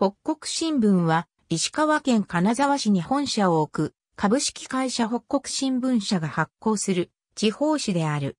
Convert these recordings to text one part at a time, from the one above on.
北国新聞は、石川県金沢市に本社を置く、株式会社北国新聞社が発行する、地方紙である。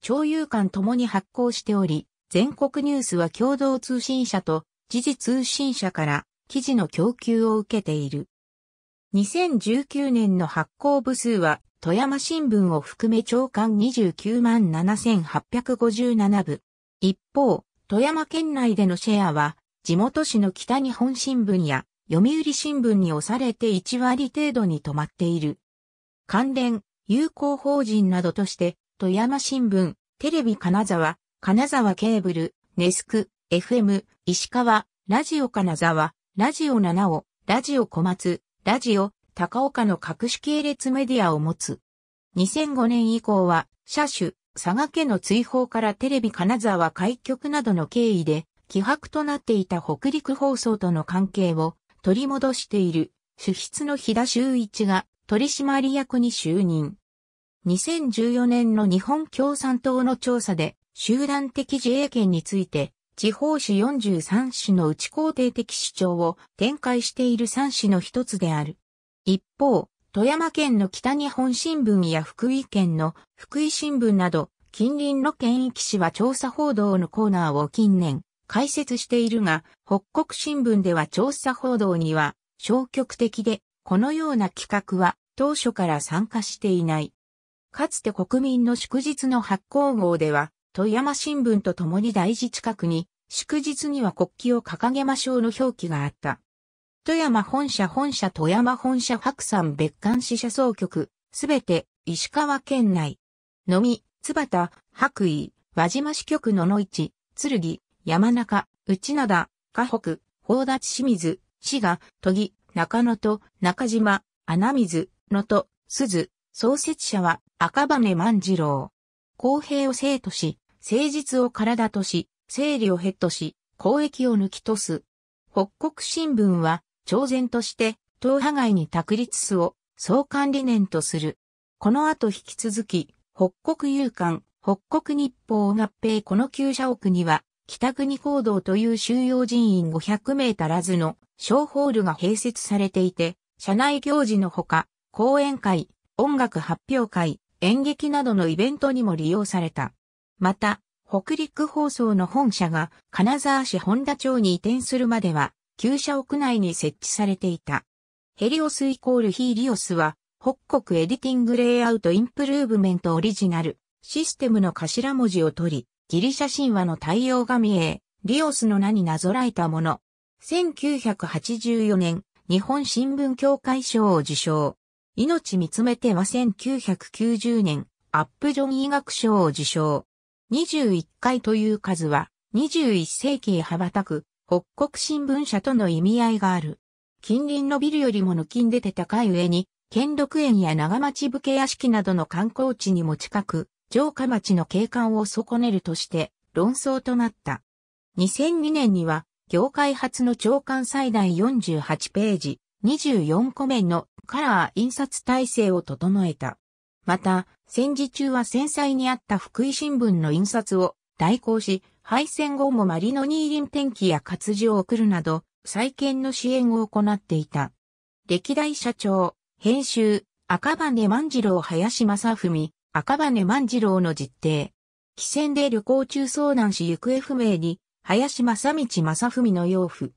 朝夕間ともに発行しており、全国ニュースは共同通信社と、時事通信社から、記事の供給を受けている。2019年の発行部数は、富山新聞を含め長官29万7857部。一方、富山県内でのシェアは、地元紙の北日本新聞や読売新聞に押されて1割程度に止まっている。関連、友好法人などとして、富山新聞、テレビ金沢、金沢ケーブル、ネスク、FM、石川、ラジオ金沢、ラジオ七尾、ラジオ小松、ラジオ、高岡の各種系列メディアを持つ。2005年以降は、車種、佐賀家の追放からテレビ金沢開局などの経緯で、希薄となっていた北陸放送との関係を取り戻している主筆の日田修一が取締役に就任。2014年の日本共産党の調査で集団的自衛権について地方紙43市の内肯定的主張を展開している3市の一つである。一方、富山県の北日本新聞や福井県の福井新聞など近隣の県域市は調査報道のコーナーを近年解説しているが、北国新聞では調査報道には消極的で、このような企画は当初から参加していない。かつて国民の祝日の発行号では、富山新聞と共に大事近くに、祝日には国旗を掲げましょうの表記があった。富山本社本社富山本社白山別館支社総局、すべて石川県内。のみ、津畑、白衣、輪島支局の野市、剣、山中、内灘、河北、宝達清水、滋賀、都議、中野と、中島、穴水、野と、鈴、創設者は赤羽万次郎。公平を生とし、誠実を体とし、生理をヘッとし、公益を抜きとす。北国新聞は、朝鮮として、党派外に択立すを、総管理念とする。この後引き続き、北国有刊、北国日報合併この旧社屋には、北国行動という収容人員500名足らずの小ホールが併設されていて、社内行事のほか、講演会、音楽発表会、演劇などのイベントにも利用された。また、北陸放送の本社が金沢市本田町に移転するまでは、旧社屋内に設置されていた。ヘリオスイコールヒーリオスは、北国エディティングレイアウトインプルーブメントオリジナルシステムの頭文字を取り、ギリシャ神話の太陽神へ、リオスの名になぞらえたもの。1984年、日本新聞協会賞を受賞。命見つめては1990年、アップジョン医学賞を受賞。21回という数は、21世紀へ羽ばたく、北国新聞社との意味合いがある。近隣のビルよりも抜きんでて高い上に、兼六園や長町武家屋敷などの観光地にも近く、城下町の景観を損ねるとして論争となった。2002年には、業界初の長官最大48ページ、24個面のカラー印刷体制を整えた。また、戦時中は戦災にあった福井新聞の印刷を代行し、敗戦後もマリノニリ輪転機や活字を送るなど、再建の支援を行っていた。歴代社長、編集、赤羽万次郎林正文、赤羽万次郎の実定。汽船で旅行中遭難し行方不明に、林正道正文の養父。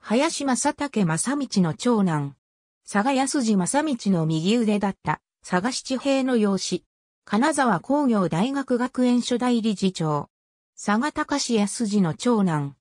林正武正道の長男。佐賀安次正道の右腕だった佐賀七平の養子。金沢工業大学学園初代理事長。佐賀隆康次の長男。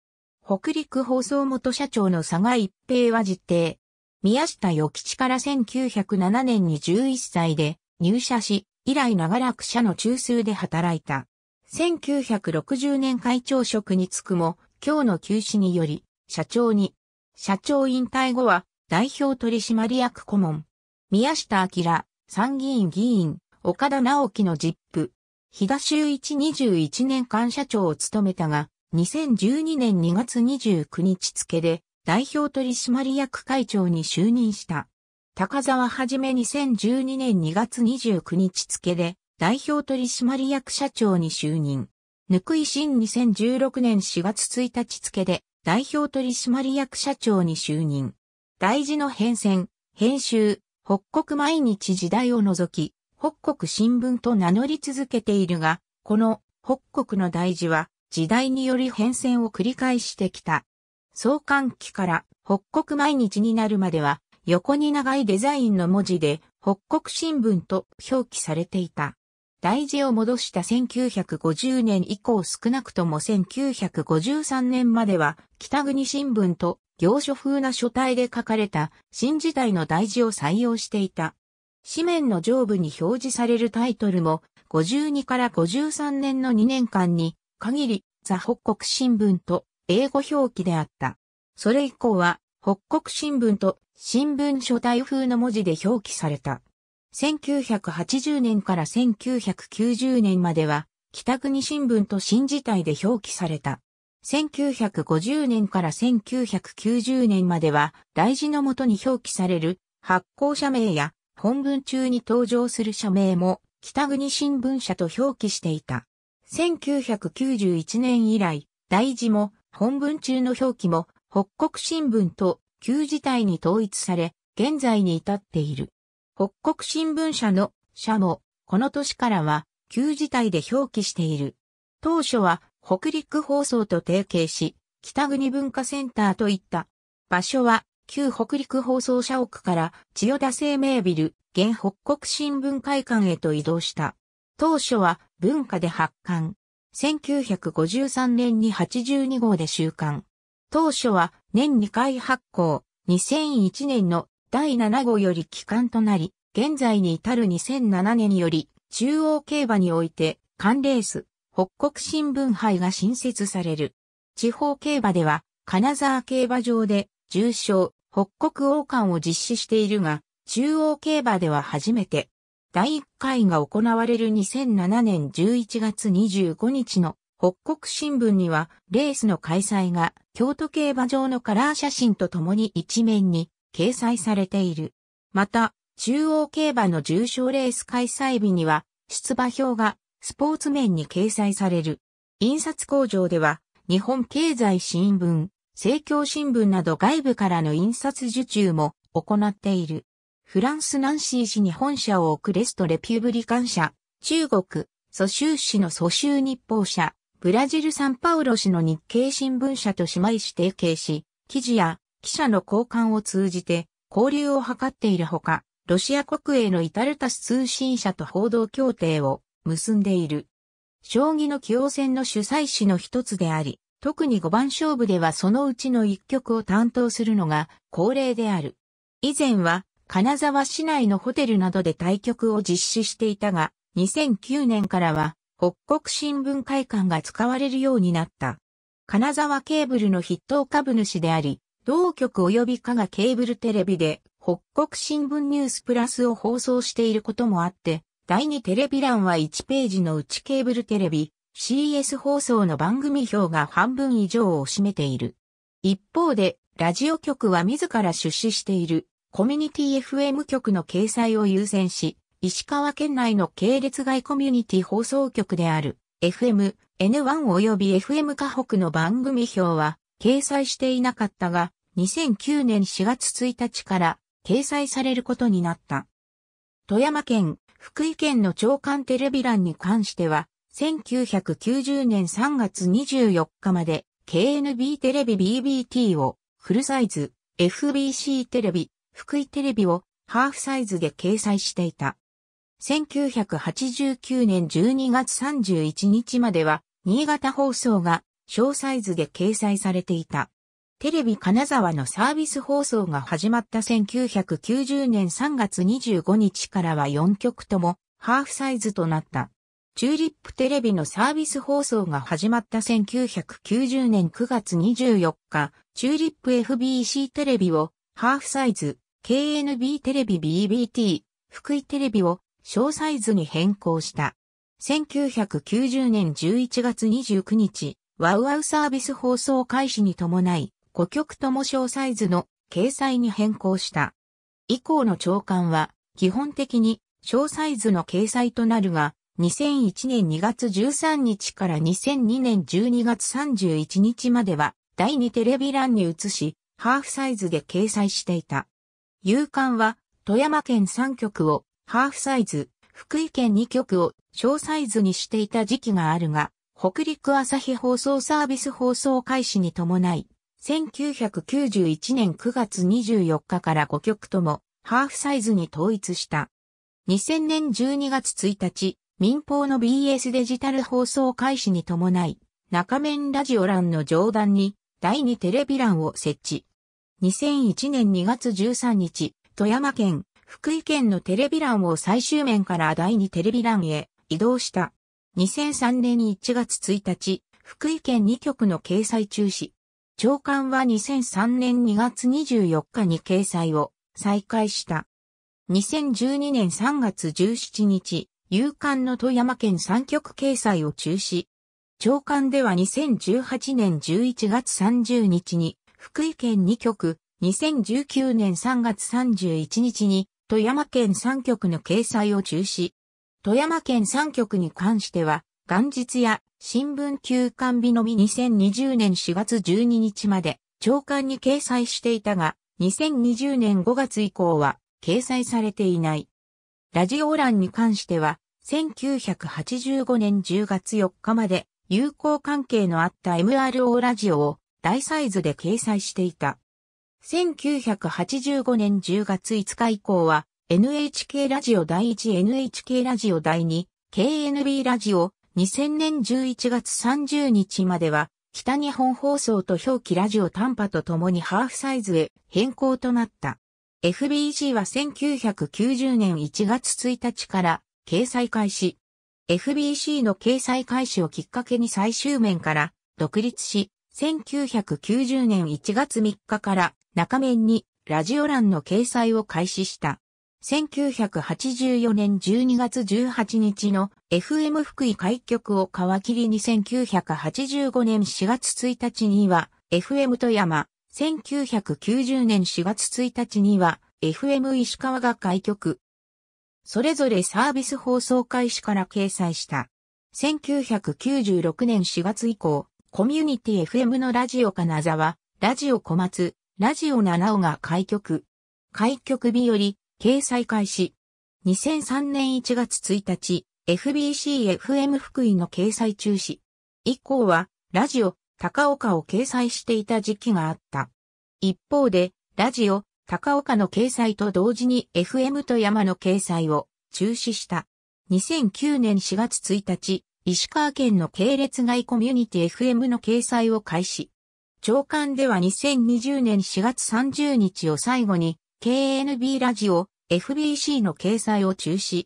北陸放送元社長の佐賀一平は実定。宮下与吉から1907年に11歳で入社し、以来長らく社の中枢で働いた。1960年会長職に就くも、今日の休止により、社長に、社長引退後は、代表取締役顧問、宮下明、参議院議員、岡田直樹のジップ、日田修一21年間社長を務めたが、2012年2月29日付で代表取締役会長に就任した。高沢はじめ2012年2月29日付で代表取締役社長に就任。ぬくい新2016年4月1日付で代表取締役社長に就任。大事の変遷、編集、北国毎日時代を除き、北国新聞と名乗り続けているが、この北国の大事は時代により変遷を繰り返してきた。創刊期から北国毎日になるまでは横に長いデザインの文字で、北国新聞と表記されていた。大事を戻した1950年以降少なくとも1953年までは北国新聞と行書風な書体で書かれた新時代の大事を採用していた。紙面の上部に表示されるタイトルも52から53年の2年間に限りザ北国新聞と英語表記であった。それ以降は北国新聞と新聞書体風の文字で表記された。1980年から1990年までは、北国新聞と新字体で表記された。1950年から1990年までは、大事のもとに表記される発行社名や本文中に登場する社名も北国新聞社と表記していた。1991年以来、大事も本文中の表記も北国新聞と旧時体に統一され、現在に至っている。北国新聞社の社も、この年からは、旧時体で表記している。当初は、北陸放送と提携し、北国文化センターといった。場所は、旧北陸放送社屋から千代田生命ビル、現北国新聞会館へと移動した。当初は文化で発刊。1953年に82号で収刊。当初は年2回発行、2001年の第7号より期間となり、現在に至る2007年により、中央競馬において、関レース、北国新聞杯が新設される。地方競馬では、金沢競馬場で、重賞、北国王冠を実施しているが、中央競馬では初めて、第1回が行われる2007年11月25日の北国新聞には、レースの開催が、京都競馬場のカラー写真とともに一面に掲載されている。また、中央競馬の重賞レース開催日には、出馬表がスポーツ面に掲載される。印刷工場では、日本経済新聞、政教新聞など外部からの印刷受注も行っている。フランスナンシー市に本社を置くレストレピュブリカン社、中国、蘇州市の蘇州日報社、ブラジルサンパウロ市の日経新聞社と姉妹市提携し、記事や記者の交換を通じて交流を図っているほか、ロシア国営のイタルタス通信社と報道協定を結んでいる。将棋の棋王戦の主催誌の一つであり、特に五番勝負ではそのうちの一局を担当するのが恒例である。以前は金沢市内のホテルなどで対局を実施していたが、2009年からは北国新聞会館が使われるようになった。金沢ケーブルの筆頭株主であり、同局及び加賀ケーブルテレビで北国新聞ニュースプラスを放送していることもあって、第2テレビ欄は1ページのうちケーブルテレビ、CS 放送の番組表が半分以上を占めている。一方で、ラジオ局は自ら出資しているコミュニティ FM 局の掲載を優先し、石川県内の系列外コミュニティ放送局である FM、N1 及び FM 河北の番組表は掲載していなかったが、2009年4月1日から掲載されることになった。富山県、福井県の長官テレビ欄に関しては、1990年3月24日まで KNB テレビ BBT をフルサイズ、FBC テレビ、福井テレビをハーフサイズで掲載していた。1989年12月31日までは、新潟放送が、小サイズで掲載されていた。テレビ金沢のサービス放送が始まった1990年3月25日からは4局とも、ハーフサイズとなった。チューリップテレビのサービス放送が始まった1990年9月24日、チューリップ FBC テレビをハーフサイズ、KNB テレビ BBT、福井テレビを小サイズに変更した。1990年11月29日、ワウワウサービス放送開始に伴い、5曲とも小サイズの掲載に変更した。以降の長官は、基本的に小サイズの掲載となるが、2001年2月13日から2002年12月31日までは、第2テレビ欄に移し、ハーフサイズで掲載していた。夕刊は、富山県3局をハーフサイズ、福井県2局を小サイズにしていた時期があるが、北陸朝日放送サービス放送開始に伴い、1991年9月24日から5局ともハーフサイズに統一した。2000年12月1日、民放の BS デジタル放送開始に伴い、中面ラジオ欄の上段に第2テレビ欄を設置。2001年2月13日、富山県福井県のテレビ欄を最終面から第2テレビ欄へ移動した。2003年1月1日、福井県2局の掲載中止。長官は2003年2月24日に掲載を再開した。2012年3月17日、有刊の富山県3局掲載を中止。長官では2018年11月30日に、福井県2局、2019年3月31日に、富山県三局の掲載を中止。富山県三局に関しては、元日や新聞休刊日のみ2020年4月12日まで長官に掲載していたが、2020年5月以降は掲載されていない。ラジオ欄に関しては、1985年10月4日まで友好関係のあった MRO ラジオを大サイズで掲載していた。1985年10月5日以降は、NHK ラジオ第 1NHK ラジオ第 2KNB ラジオ2000年11月30日までは北日本放送と表記ラジオ短波と共にハーフサイズへ変更となった。f b c は1990年1月1日から掲載開始。FBC の掲載開始をきっかけに最終面から独立し、1990年1月3日から中面にラジオ欄の掲載を開始した。1984年12月18日の FM 福井開局を皮切りに1985年4月1日には FM 富山、1990年4月1日には FM 石川が開局。それぞれサービス放送開始から掲載した。1996年4月以降、コミュニティ FM のラジオ金沢、ラジオ小松、ラジオ7尾が開局。開局日より、掲載開始。2003年1月1日、FBCFM 福井の掲載中止。以降は、ラジオ、高岡を掲載していた時期があった。一方で、ラジオ、高岡の掲載と同時に FM 富山の掲載を中止した。2009年4月1日、石川県の系列外コミュニティ FM の掲載を開始。長官では2020年4月30日を最後に、KNB ラジオ、FBC の掲載を中止。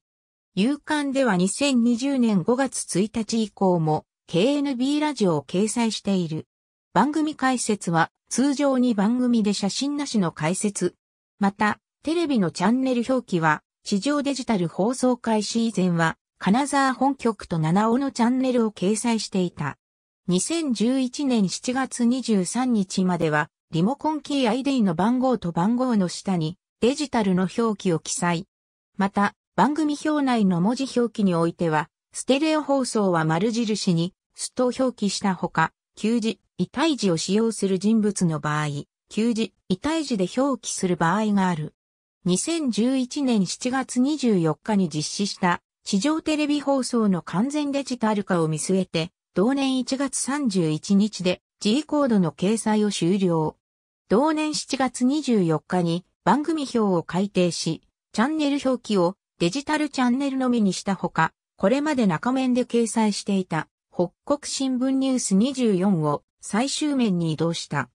有刊では2020年5月1日以降も、KNB ラジオを掲載している。番組解説は、通常に番組で写真なしの解説。また、テレビのチャンネル表記は、地上デジタル放送開始以前は、金沢本局と七尾のチャンネルを掲載していた。2011年7月23日までは、リモコンキー ID の番号と番号の下にデジタルの表記を記載。また、番組表内の文字表記においては、ステレオ放送は丸印に、スと表記したほか、休字、異体字を使用する人物の場合、休字、異体字で表記する場合がある。2011年7月24日に実施した、地上テレビ放送の完全デジタル化を見据えて、同年1月31日で G コードの掲載を終了。同年7月24日に番組表を改定し、チャンネル表記をデジタルチャンネルのみにしたほか、これまで中面で掲載していた北国新聞ニュース24を最終面に移動した。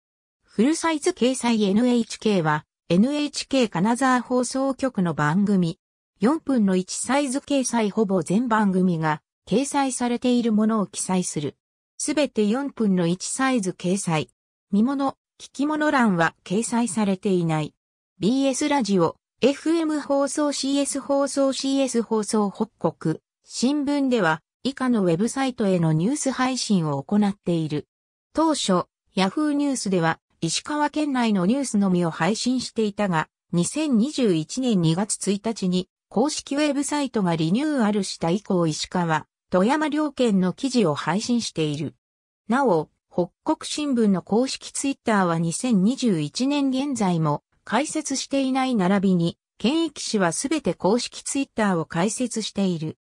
フルサイズ掲載 NHK は NHK 金沢放送局の番組4分の1サイズ掲載ほぼ全番組が掲載されているものを記載する。すべて4分の1サイズ掲載。見物、聞き物欄は掲載されていない。BS ラジオ、FM 放送 CS 放送 CS 放送北国、新聞では以下のウェブサイトへのニュース配信を行っている。当初、Yahoo ニュースでは石川県内のニュースのみを配信していたが、2021年2月1日に公式ウェブサイトがリニューアルした以降石川、富山両県の記事を配信している。なお、北国新聞の公式ツイッターは2021年現在も開設していない並びに、県域市はすべて公式ツイッターを開設している。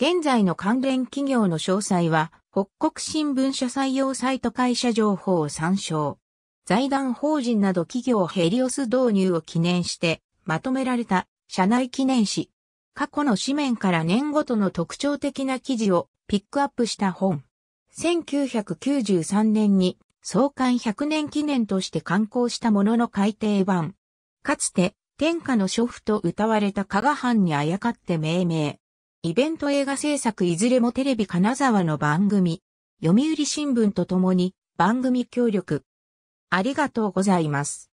現在の関連企業の詳細は、北国新聞社採用サイト会社情報を参照。財団法人など企業ヘリオス導入を記念して、まとめられた社内記念誌、過去の紙面から年ごとの特徴的な記事をピックアップした本。1993年に創刊100年記念として刊行したものの改訂版。かつて天下の諸婦と歌われた加賀藩にあやかって命名。イベント映画制作いずれもテレビ金沢の番組。読売新聞とともに番組協力。ありがとうございます。